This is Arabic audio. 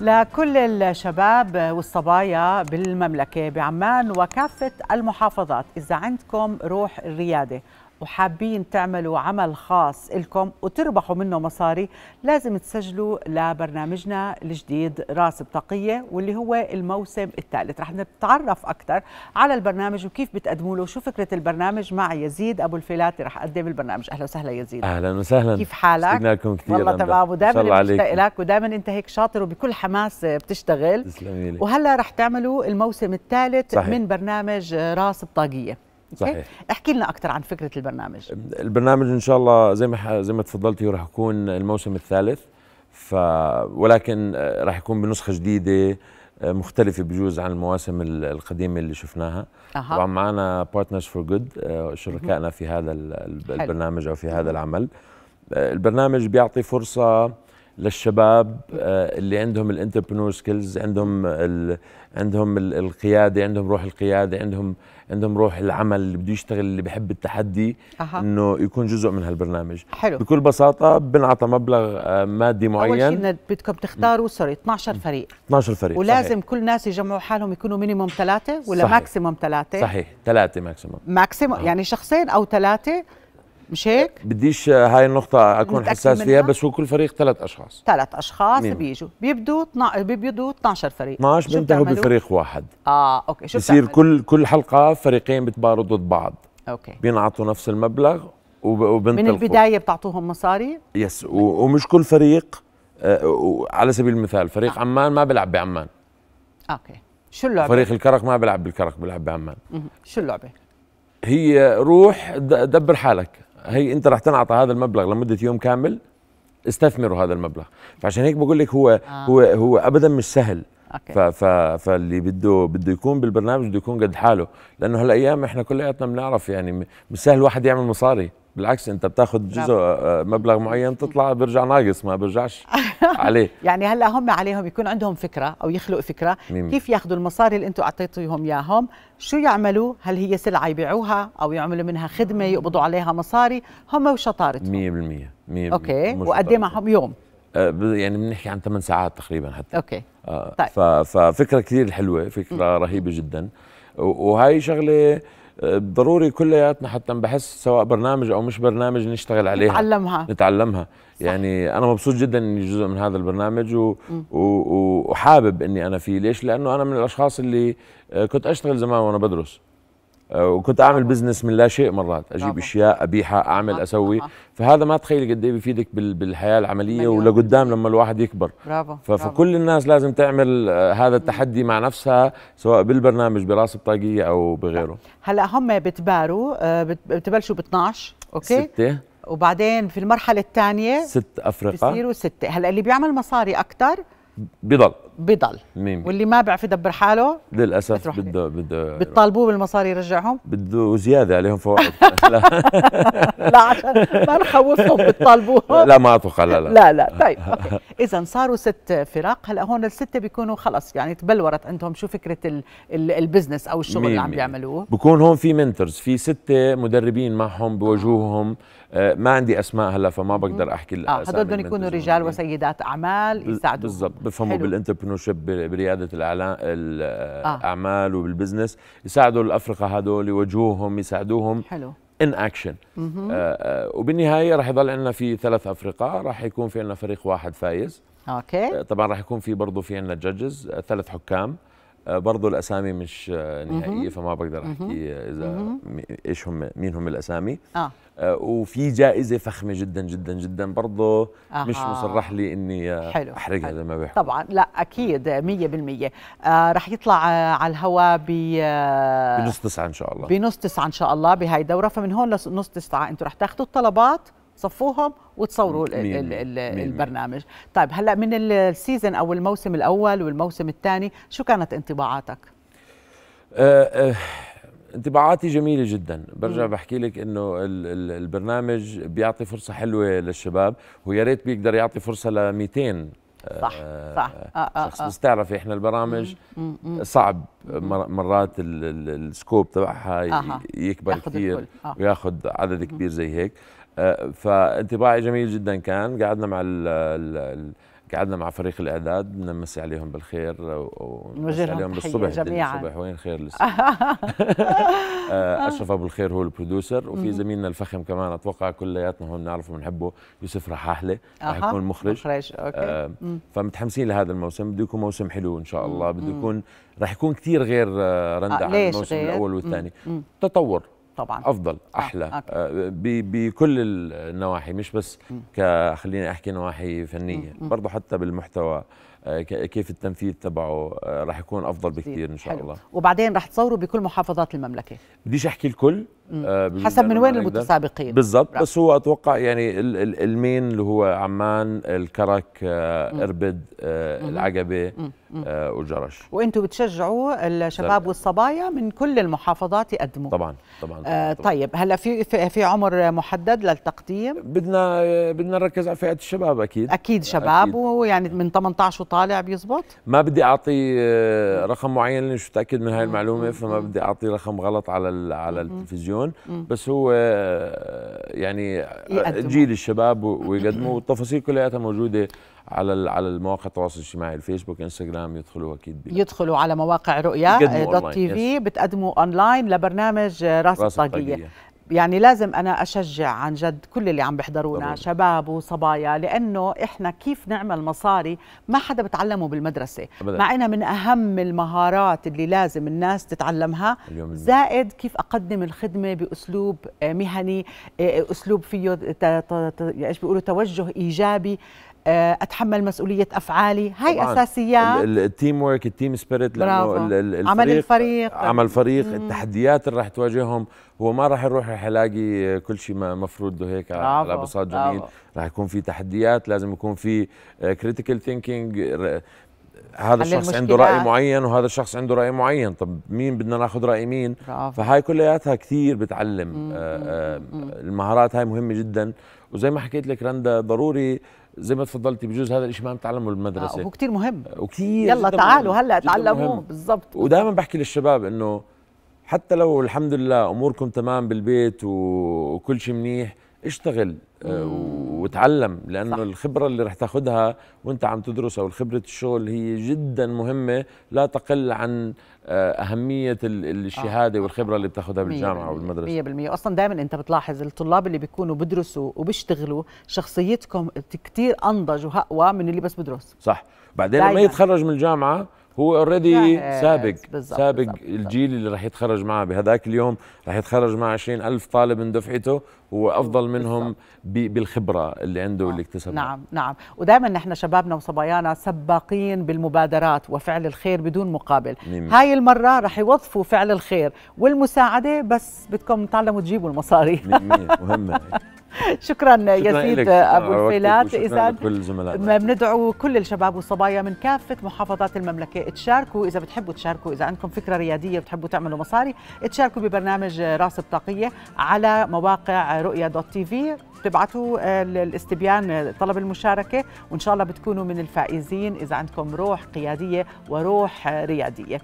لكل الشباب والصبايا بالمملكة بعمان وكافة المحافظات إذا عندكم روح الريادة وحابين تعملوا عمل خاص لكم وتربحوا منه مصاري لازم تسجلوا لبرنامجنا الجديد راس بطاقية واللي هو الموسم الثالث رح نتعرف أكثر على البرنامج وكيف بتقدموا له وشو فكرة البرنامج مع يزيد أبو الفيلاتي رح أقدم البرنامج أهلا وسهلا يزيد أهلا وسهلا كيف حالك؟ لكم كثير والله تمام ودائما بشتاق لك ودائما أنت هيك شاطر وبكل حماس بتشتغل وهلا رح تعملوا الموسم الثالث من برنامج راس بطاقية صحيح احكي لنا اكثر عن فكره البرنامج البرنامج ان شاء الله زي ما زي ما تفضلتي راح يكون الموسم الثالث ف ولكن آه، راح يكون بنسخه جديده آه، مختلفه بجوز عن المواسم القديمه اللي شفناها طبعا معنا بارتنرز فور جود شركائنا في هذا البرنامج او في هذا العمل آه، البرنامج بيعطي فرصه للشباب آه، اللي عندهم الانتربرنور سكيلز عندهم ال عندهم القياده عندهم روح القياده عندهم عندهم روح العمل اللي بده يشتغل اللي بحب التحدي أه. انه يكون جزء من هالبرنامج حلو. بكل بساطه بنعطى مبلغ آه، مادي معين اول شيء بدكم تختاروا سوري 12 فريق 12 فريق ولازم صحيح. كل ناس يجمعوا حالهم يكونوا مينيموم ثلاثه ولا ماكسيموم ثلاثه صحيح ثلاثه ماكسيموم ماكسيموم أه. يعني شخصين او ثلاثه مش هيك؟ بديش آه، هاي النقطة أكون حساس فيها بس هو كل فريق ثلاث أشخاص ثلاث أشخاص بيجوا بيبدوا طنع... بيبدوا 12 فريق 12 بينتهوا بفريق واحد اه اوكي شو بصير كل كل حلقة فريقين بتباروا ضد بعض اوكي بينعطوا نفس المبلغ وبنطلقوا من البداية بتعطوهم مصاري؟ يس و... ومش كل فريق آه على سبيل المثال فريق آه. عمان ما بيلعب بعمان اوكي شو اللعبة؟ فريق الكرك ما بيلعب بالكرك بيلعب بعمان شو اللعبة؟ هي روح دبر حالك هي انت رح تنعطى هذا المبلغ لمده يوم كامل استثمروا هذا المبلغ فعشان هيك بقول لك هو آه. هو هو ابدا مش سهل أوكي. ف ف فاللي بده بده يكون بالبرنامج بده يكون قد حاله لانه هالايام احنا كلياتنا بنعرف يعني مش سهل واحد يعمل مصاري بالعكس انت بتاخذ جزء آه، مبلغ معين تطلع برجع ناقص ما برجعش عليه يعني هلا هم عليهم يكون عندهم فكره او يخلق فكره ميم. كيف ياخذوا المصاري اللي انتم اعطيتوهم اياهم شو يعملوا هل هي سلعه يبيعوها او يعملوا منها خدمه يقبضوا عليها مصاري هم وشطارتهم 100% 100% اوكي وقد إيه معهم يوم آه، يعني بنحكي عن 8 ساعات تقريبا حتى اوكي آه، طيب ففكره كثير حلوه فكره رهيبه جدا وهي شغله ضروري كلياتنا حتى بحس سواء برنامج او مش برنامج نشتغل عليها نتعلمها نتعلمها صح. يعني انا مبسوط جدا اني جزء من هذا البرنامج و... و... وحابب اني انا فيه ليش لانه انا من الاشخاص اللي آه، كنت اشتغل زمان وانا بدرس آه، وكنت اعمل بزنس من لا شيء مرات اجيب طبعا. اشياء ابيعها اعمل اسوي فهذا ما تخيل قد ايه بيفيدك بالحياه العمليه ولقدام لما الواحد يكبر برافو فكل الناس لازم تعمل آه، هذا التحدي مع نفسها سواء بالبرنامج براس بطاقيه او بغيره هلا هم بتباروا آه، بتبلشوا ب 12 اوكي ستة وبعدين في المرحله الثانيه ست افرقه بصيروا سته هلا اللي بيعمل مصاري اكثر بضل بضل مين. واللي ما بيعرف يدبر حاله للاسف بده بده بتطالبوه بالمصاري يرجعهم بده زياده عليهم فوائد لا لا عشان ما نخوفهم بتطالبوه لا ما اتوقع لا لا لا لا طيب اوكي اذا صاروا ست فرق هلا هون السته بيكونوا خلص يعني تبلورت عندهم شو فكره ال ال البزنس او الشغل مين. اللي عم بيعملوه بكون هون في منترز في سته مدربين معهم بوجوههم آه، ما عندي اسماء هلا فما بقدر احكي اه هدول بدهم يكونوا رجال وسيدات اعمال يساعدوا بالضبط بفهموا بالانتربرنور برياده الاعلام الاعمال آه. وبالبزنس يساعدوا الافرقه هدول يوجهوهم يساعدوهم حلو ان اكشن آه، آه، وبالنهايه راح يضل عندنا في ثلاث افرقه راح يكون في عندنا فريق واحد فايز اوكي طبعا راح يكون في برضه في عندنا جادجز ثلاث حكام آه، برضه الاسامي مش آه، نهائيه فما بقدر احكي اذا ايش هم مين هم الاسامي آه. آه. وفي جائزه فخمه جدا جدا جدا برضه آه. مش مصرح لي اني احرقها زي ما بيحكوا طبعا لا اكيد 100% آه رح يطلع على الهواء ب بنص تسعه ان شاء الله بنص تسعه ان شاء الله بهاي الدوره فمن هون لنص تسعه انتم رح تاخذوا الطلبات صفوهم وتصوروا البرنامج طيب هلا من السيزن او الموسم الاول والموسم الثاني شو كانت انطباعاتك أه أه انطباعاتي جميله جدا برجع مم. بحكي لك انه البرنامج بيعطي فرصه حلوه للشباب ويا ريت بيقدر يعطي فرصه ل 200 آه، صح صح آه، آه، شخص بس تعرفي احنا البرامج صعب مرات السكوب تبعها يكبر كثير وياخذ عدد كبير زي هيك آه، فانطباعي جميل جدا كان قعدنا مع ال قعدنا مع فريق الاعداد بدنا نمسي عليهم بالخير ونمسي عليهم بالصبح جميعا الصبح وين خير لسه آه، اشرف ابو الخير هو البروديوسر وفي زميلنا الفخم كمان اتوقع كلياتنا هون بنعرفه بنحبه يوسف رحاحله آه، رح يكون مخرج مخرج اوكي فمتحمسين لهذا الموسم بده يكون موسم حلو ان شاء الله بده يكون رح يكون كثير غير رنده عن الموسم الاول والثاني تطور طبعا افضل آه، احلى آه بكل النواحي مش بس خليني احكي نواحي فنيه برضه حتى بالمحتوى آه، كيف التنفيذ تبعه آه، راح يكون افضل بكثير ان شاء حلو. الله وبعدين راح تصوروا بكل محافظات المملكه بديش احكي الكل آه حسب من وين المتسابقين بالضبط بس هو اتوقع يعني المين اللي هو عمان الكرك آه اربد آه العقبه آه، والجرش وانتم بتشجعوا الشباب والصبايا من كل المحافظات يقدموا طبعا طبعا, آه، طبعاً. طيب هلا في في عمر محدد للتقديم بدنا بدنا نركز على فئه الشباب اكيد اكيد شباب ويعني من 18 وطالع بيزبط ما بدي اعطي آه، رقم معين لاني مش متاكد من هاي المعلومه فما بدي اعطي رقم غلط على على التلفزيون بس هو يعني جيل الشباب ويقدموا والتفاصيل كلياتها موجوده على على المواقع التواصل الاجتماعي الفيسبوك انستغرام يدخلوا اكيد بي. يدخلوا على مواقع رؤيا آه، دوت تي في بتقدموا اونلاين لبرنامج آه، راس, راس الطاقيه يعني لازم انا اشجع عن جد كل اللي عم بيحضرونا طبعا. شباب وصبايا لانه احنا كيف نعمل مصاري ما حدا بتعلمه بالمدرسه مع انها من اهم المهارات اللي لازم الناس تتعلمها اليوم زائد كيف اقدم الخدمه باسلوب آه، مهني آه، آه، اسلوب فيه ايش بيقولوا توجه ايجابي آه، اتحمل مسؤوليه افعالي هاي اساسيات التيم ورك التيم سبيريت لانه الفريق عمل الفريق عمل فريق التحديات اللي رح تواجههم هو ما راح يروح رح يلاقي كل شيء مفروض له هيك على بساط جميل راح يكون في تحديات لازم يكون في كريتيكال آه، ثينكينج هذا الشخص عنده راي معين وهذا الشخص عنده راي معين طب مين بدنا ناخذ راي مين برافو. فهاي كلياتها كثير بتعلم مم. آه، مم. المهارات هاي مهمه جدا وزي ما حكيت لك رندا ضروري زي ما تفضلتي بجوز هذا الشيء ما بتعلمه بالمدرسه آه وكثير مهم آه، وكثير يلا تعالوا هلا تعلموه بالضبط ودائما بحكي للشباب انه حتى لو الحمد لله اموركم تمام بالبيت وكل شيء منيح اشتغل آه، وتعلم لانه صح. الخبره اللي رح تاخذها وانت عم تدرس او خبره الشغل هي جدا مهمه لا تقل عن آه، اهميه الشهاده آه. والخبره اللي بتاخذها بالجامعه بالمدرسه 100% اصلا دائما انت بتلاحظ الطلاب اللي بيكونوا بدرسوا وبيشتغلوا شخصيتكم كثير انضج واقوى من اللي بس بدرس صح بعدين لما يتخرج من الجامعه هو اوريدي سابق بالزبط سابق بالزبط الجيل اللي رح يتخرج معه بهذاك اليوم رح يتخرج مع 20 ألف طالب من دفعته هو افضل منهم بالخبره اللي عنده نعم، واللي اكتسبها نعم نعم ودائما نحن شبابنا وصبايانا سباقين بالمبادرات وفعل الخير بدون مقابل ميمي. هاي المره رح يوظفوا فعل الخير والمساعده بس بدكم تعلموا تجيبوا المصاري مهمه شكرا يزيد ابو آه، الفيلات اذا بندعو كل الشباب والصبايا من كافه محافظات المملكه تشاركوا اذا بتحبوا تشاركوا اذا عندكم فكره رياديه بتحبوا تعملوا مصاري تشاركوا ببرنامج راس بطاقيه على مواقع رؤيا دوت تي في بتبعتوا آه، الاستبيان آه، طلب المشاركة وإن شاء الله بتكونوا من الفائزين إذا عندكم روح قيادية وروح ريادية